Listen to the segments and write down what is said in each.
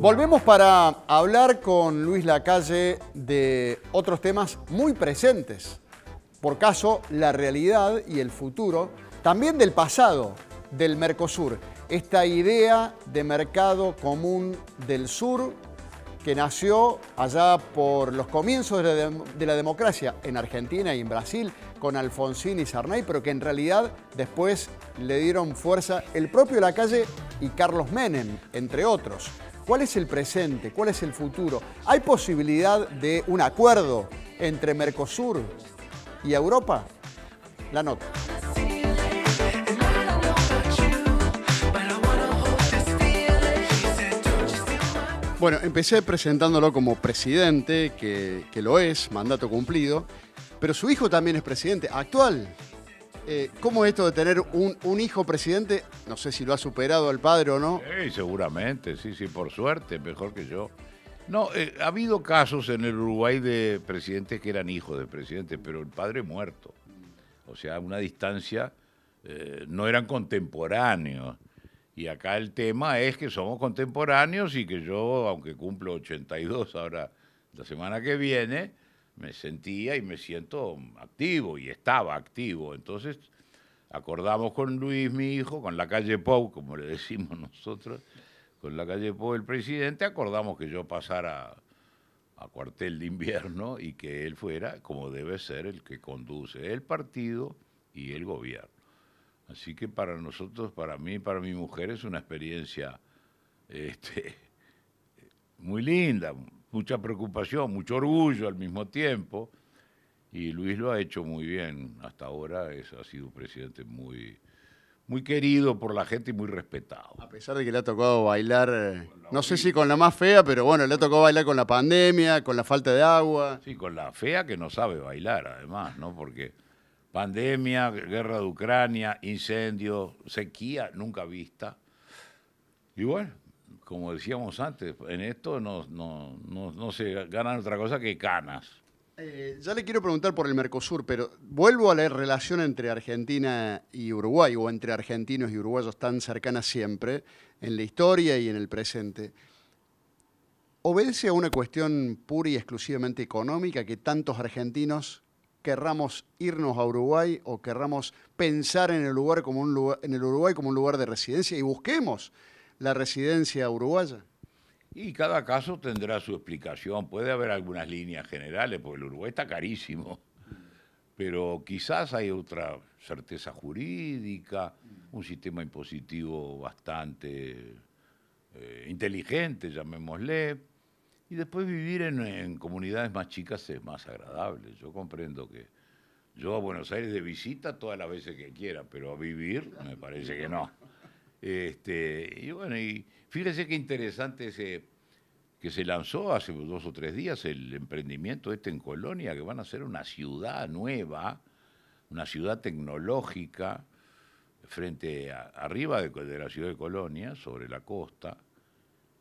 Volvemos para hablar con Luis Lacalle de otros temas muy presentes, por caso la realidad y el futuro, también del pasado del Mercosur, esta idea de mercado común del sur que nació allá por los comienzos de la, democracia en Argentina y en Brasil con Alfonsín y Sarney, pero que en realidad después le dieron fuerza el propio Lacalle y Carlos Menem, entre otros. ¿Cuál es el presente? ¿Cuál es el futuro? ¿Hay posibilidad de un acuerdo entre Mercosur y Europa? La nota. Bueno, empecé presentándolo como presidente, que, lo es, mandato cumplido, pero su hijo también es presidente, actual. Eh, ¿Cómo esto de tener un, hijo presidente? No sé si lo ha superado el padre o no. Sí, seguramente, sí, sí, por suerte, mejor que yo. No, eh, ha habido casos en el Uruguay de presidentes que eran hijos de presidentes, pero el padre muerto. O sea, una distancia, eh, no eran contemporáneos. Y acá el tema es que somos contemporáneos y que yo, aunque cumplo 82 ahora la semana que viene, me sentía y me siento activo y estaba activo. Entonces acordamos con Luis, mi hijo, con la calle Pau, como le decimos nosotros, con la calle Pau, el presidente, acordamos que yo pasara a cuartel de invierno y que él fuera, como debe ser, el que conduce el partido y el gobierno. Así que para nosotros, para mí, para mi mujer es una experiencia este, muy linda, mucha preocupación, mucho orgullo al mismo tiempo. Y Luis lo ha hecho muy bien hasta ahora, es, ha sido un presidente muy, muy querido por la gente y muy respetado. A pesar de que le ha tocado bailar, eh, no sé si con la más fea, pero bueno, le ha tocado bailar con la pandemia, con la falta de agua. Sí, con la fea que no sabe bailar además, ¿no? Porque pandemia, guerra de Ucrania, incendios, sequía nunca vista. Y bueno, como decíamos antes, en esto no, se ganan otra cosa que canas. Eh, ya le quiero preguntar por el Mercosur, pero vuelvo a la relación entre Argentina y Uruguay, o entre argentinos y uruguayos tan cercana siempre, en la historia y en el presente. ¿Obedece a una cuestión pura y exclusivamente económica que tantos argentinos querramos irnos a Uruguay o querramos pensar en el, lugar como un en el Uruguay como un lugar de residencia y busquemos la residencia uruguaya? Y cada caso tendrá su explicación. Puede haber algunas líneas generales, porque el Uruguay está carísimo. Pero quizás hay otra certeza jurídica, un sistema impositivo bastante eh, inteligente, llamémosle. Y después vivir en, comunidades más chicas es más agradable. Yo comprendo que yo a Buenos Aires de visita todas las veces que quiera, pero a vivir me parece que no. Este, y bueno, y fíjese qué interesante ese que se lanzó hace dos o tres días el emprendimiento este en Colonia, que van a ser una ciudad nueva, una ciudad tecnológica, frente arriba de la ciudad de Colonia, sobre la costa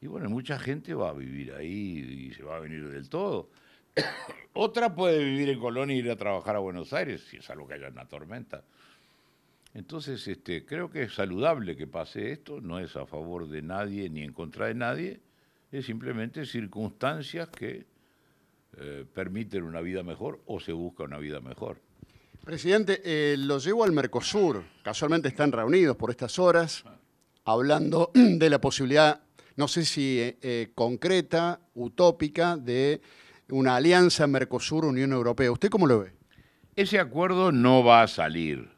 y bueno, mucha gente va a vivir ahí y se va a venir del todo. Otra puede vivir en Colonia y ir a trabajar a Buenos Aires, si es algo que haya en la tormenta. Entonces, este, creo que es saludable que pase esto, no es a favor de nadie ni en contra de nadie, es simplemente circunstancias que eh, permiten una vida mejor o se busca una vida mejor. Presidente, eh, lo llevo al Mercosur, casualmente están reunidos por estas horas, ah. hablando de la posibilidad no sé si eh, eh, concreta, utópica, de una alianza Mercosur-Unión Europea. ¿Usted cómo lo ve? Ese acuerdo no va a salir,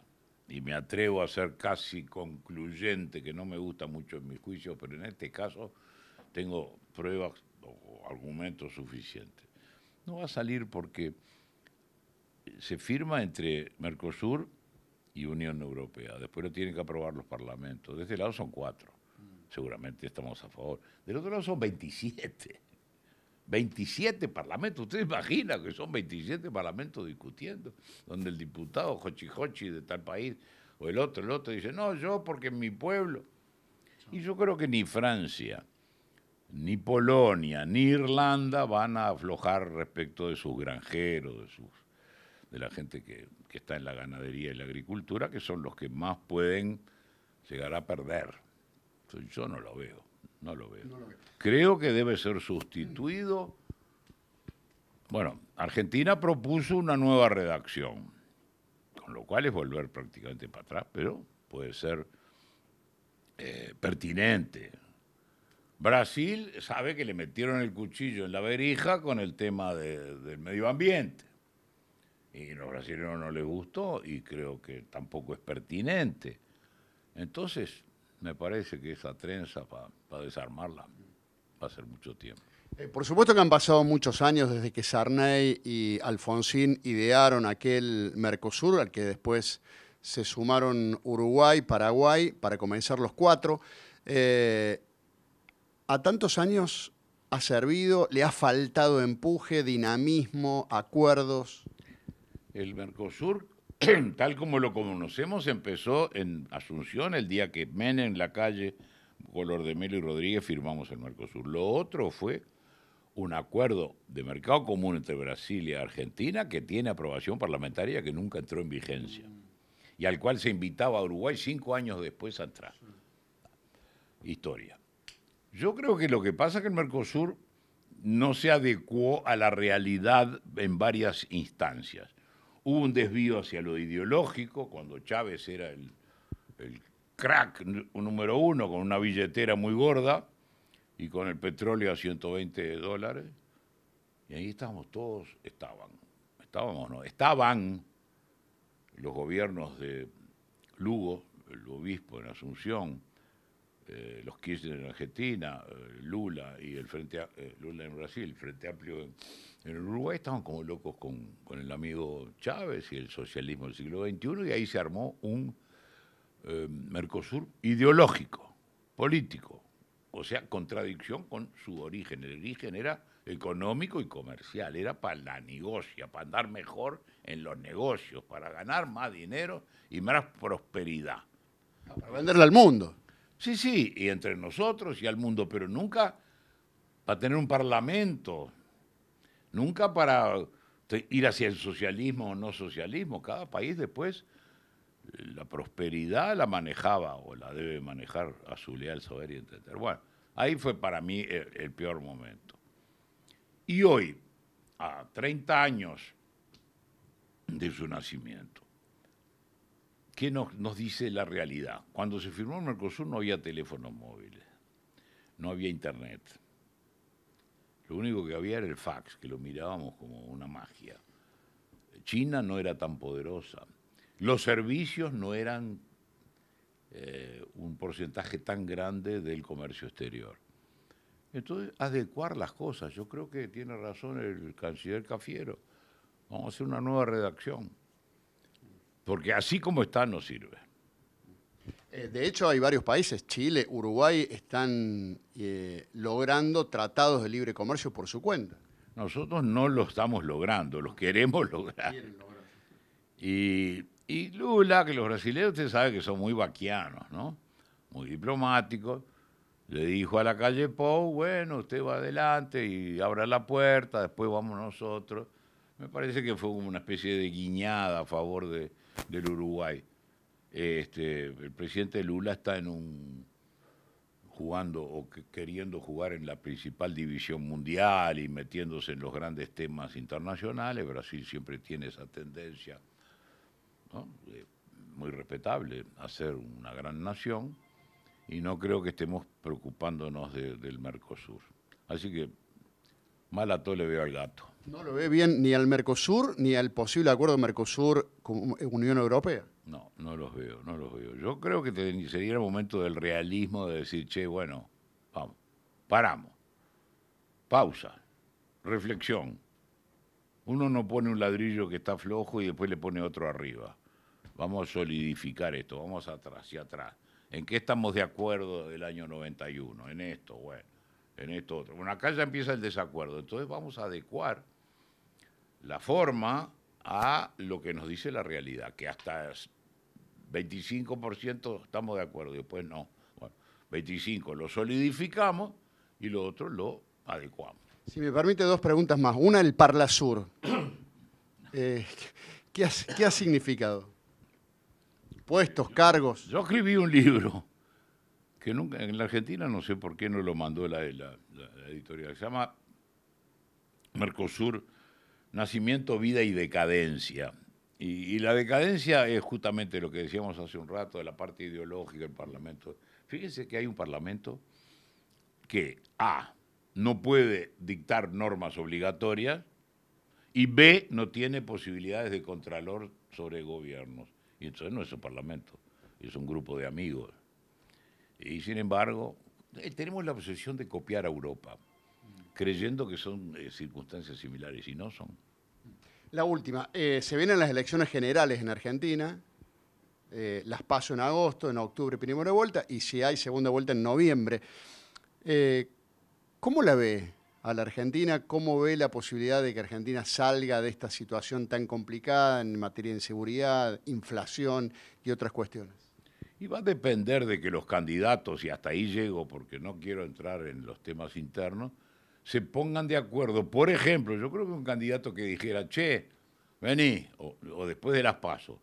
y me atrevo a ser casi concluyente, que no me gusta mucho en mis juicios, pero en este caso tengo pruebas o argumentos suficientes. No va a salir porque se firma entre Mercosur y Unión Europea. Después lo tienen que aprobar los parlamentos. De este lado son cuatro seguramente estamos a favor. Del otro lado son 27. 27 parlamentos, usted imagina que son 27 parlamentos discutiendo, donde el diputado Jochijochi de tal país o el otro, el otro dice, no, yo porque es mi pueblo. Y yo creo que ni Francia, ni Polonia, ni Irlanda van a aflojar respecto de sus granjeros, de, sus, de la gente que, que está en la ganadería y la agricultura, que son los que más pueden llegar a perder. Yo no lo veo, no lo veo. Creo que debe ser sustituido. Bueno, Argentina propuso una nueva redacción, con lo cual es volver prácticamente para atrás, pero puede ser eh, pertinente. Brasil sabe que le metieron el cuchillo en la verija con el tema del medio ambiente. Y a los brasileños no les gustó y creo que tampoco es pertinente. Entonces, me parece que esa trenza para desarmarla va a ser mucho tiempo. Eh, por supuesto que han pasado muchos años desde que Sarney y Alfonsín idearon aquel Mercosur, al que después se sumaron Uruguay, Paraguay, para comenzar los cuatro. Eh, a tantos años ha servido, le ha faltado empuje, dinamismo, acuerdos. El Mercosur tal como lo conocemos, empezó en Asunción el día que Menem en la calle, Color de Melo y Rodríguez firmamos el Mercosur. Lo otro fue un acuerdo de mercado común entre Brasil y Argentina que tiene aprobación parlamentaria que nunca entró en vigencia y al cual se invitaba a Uruguay cinco años después a entrar. Historia. Yo creo que lo que pasa es que el Mercosur no se adecuó a la realidad en varias instancias. Hubo un desvío hacia lo ideológico, cuando Chávez era el, crack número uno, con una billetera muy gorda y con el petróleo a 120 dólares. Y ahí estábamos todos, estaban, estábamos, no, estaban los gobiernos de Lugo, el obispo en Asunción, eh, los Kirchner en Argentina, eh, Lula y el Frente a, eh, Lula en Brasil, Frente Amplio en, Uruguay, estaban como locos con, con, el amigo Chávez y el socialismo del siglo XXI, y ahí se armó un Mercosur ideológico, político, o sea, contradicción con su origen. El origen era económico y comercial, era para la negocia, para andar mejor en los negocios, para ganar más dinero y más prosperidad. Para venderla al mundo. Sí, sí, y entre nosotros y al mundo, pero nunca para tener un parlamento, nunca para ir hacia el socialismo o no socialismo. Cada país después eh, la prosperidad la manejaba o la debe manejar a su leal saber y entender. Bueno, ahí fue para mí el, el peor momento. Y hoy, a 30 años de su nacimiento, ¿Qué nos, dice la realidad? Cuando se firmó Mercosur no había teléfonos móviles, no había internet. Lo único que había era el fax, que lo mirábamos como una magia. China no era tan poderosa. Los servicios no eran eh, un porcentaje tan grande del comercio exterior. Entonces, adecuar las cosas. Yo creo que tiene razón el canciller Cafiero. Vamos a hacer una nueva redacción porque así como está no sirve. Eh, de hecho, hay varios países, Chile, Uruguay, están eh, logrando tratados de libre comercio por su cuenta. Nosotros no lo estamos logrando, los queremos lograr. Y, Lula, que los brasileños, usted sabe que son muy vaquianos, ¿no? Muy diplomáticos. Le dijo a la calle Pou, bueno, usted va adelante y abra la puerta, después vamos nosotros. Me parece que fue como una especie de guiñada a favor de, del Uruguay. Este, el presidente Lula está en un jugando o queriendo jugar en la principal división mundial y metiéndose en los grandes temas internacionales. Brasil siempre tiene esa tendencia, eh, muy respetable, a ser una gran nación y no creo que estemos preocupándonos del Mercosur. Así que mal a todo le veo al gato. No lo ve bien ni al Mercosur ni al posible acuerdo Mercosur con Unión Europea. No, no los veo, no los veo. Yo creo que sería el momento del realismo de decir, che, bueno, vamos, paramos, pausa, reflexión. Uno no pone un ladrillo que está flojo y después le pone otro arriba. Vamos a solidificar esto, vamos atrás, y atrás. ¿En qué estamos de acuerdo del año 91? En esto, bueno en esto otro. Bueno, acá ya empieza el desacuerdo. Entonces vamos a adecuar la forma a lo que nos dice la realidad, que hasta 25% estamos de acuerdo, y después no. Bueno, 25 lo solidificamos y lo otro lo adecuamos. Si me permite dos preguntas más. Una, el Parla eh, ¿Qué ha significado? Puestos, cargos. Yo escribí un libro que nunca, en la Argentina no sé por qué no lo mandó la, editorial, se llama Mercosur, Nacimiento, Vida y Decadencia. Y, la decadencia es justamente lo que decíamos hace un rato de la parte ideológica del Parlamento. Fíjense que hay un Parlamento que A, no puede dictar normas obligatorias y B, no tiene posibilidades de contralor sobre gobiernos. Y entonces no es un Parlamento, es un grupo de amigos. Y sin embargo, eh, tenemos la obsesión de copiar a Europa, creyendo que son eh, circunstancias similares y no son. La última, eh, se vienen las elecciones generales en Argentina, las paso en agosto, en octubre primera vuelta, y si hay segunda vuelta en noviembre. ¿Cómo la ve a la Argentina? ¿Cómo ve la posibilidad de que Argentina salga de esta situación tan complicada en materia de inseguridad, inflación y otras cuestiones? Y va a depender de que los candidatos, y hasta ahí llego porque no quiero entrar en los temas internos, se pongan de acuerdo. Por ejemplo, yo creo que un candidato que dijera, che, vení, o, después de las pasos,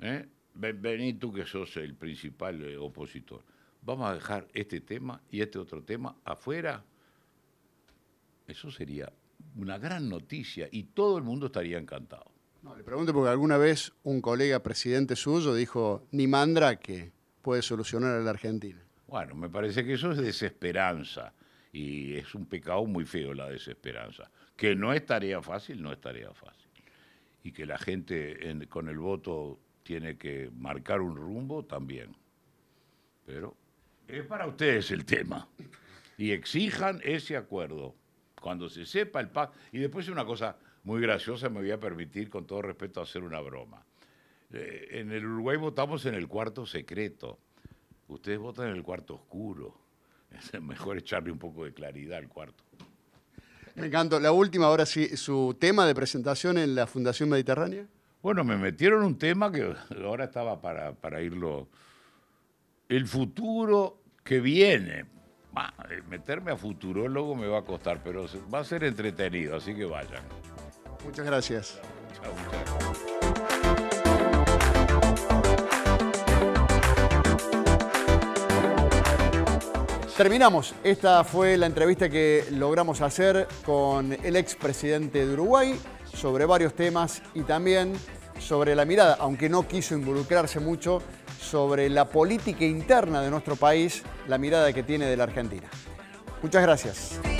¿eh? vení tú que sos el principal eh, opositor, vamos a dejar este tema y este otro tema afuera. Eso sería una gran noticia y todo el mundo estaría encantado. No, le pregunto porque alguna vez un colega presidente suyo dijo, ni mandra que puede solucionar a la Argentina. Bueno, me parece que eso es desesperanza y es un pecado muy feo la desesperanza. Que no es tarea fácil, no es tarea fácil. Y que la gente con el voto tiene que marcar un rumbo también. Pero es para ustedes el tema. Y exijan ese acuerdo. Cuando se sepa el pacto. Y después una cosa, muy graciosa, me voy a permitir, con todo respeto, hacer una broma. Eh, en el Uruguay votamos en el cuarto secreto. Ustedes votan en el cuarto oscuro. Es mejor echarle un poco de claridad al cuarto. Me encanta. La última, ahora sí, su tema de presentación en la Fundación Mediterránea. Bueno, me metieron un tema que ahora estaba para, irlo. El futuro que viene. Eh, meterme a luego me va a costar, pero va a ser entretenido, así que vayan. Muchas gracias. Terminamos. Esta fue la entrevista que logramos hacer con el expresidente de Uruguay sobre varios temas y también sobre la mirada, aunque no quiso involucrarse mucho, sobre la política interna de nuestro país, la mirada que tiene de la Argentina. Muchas gracias.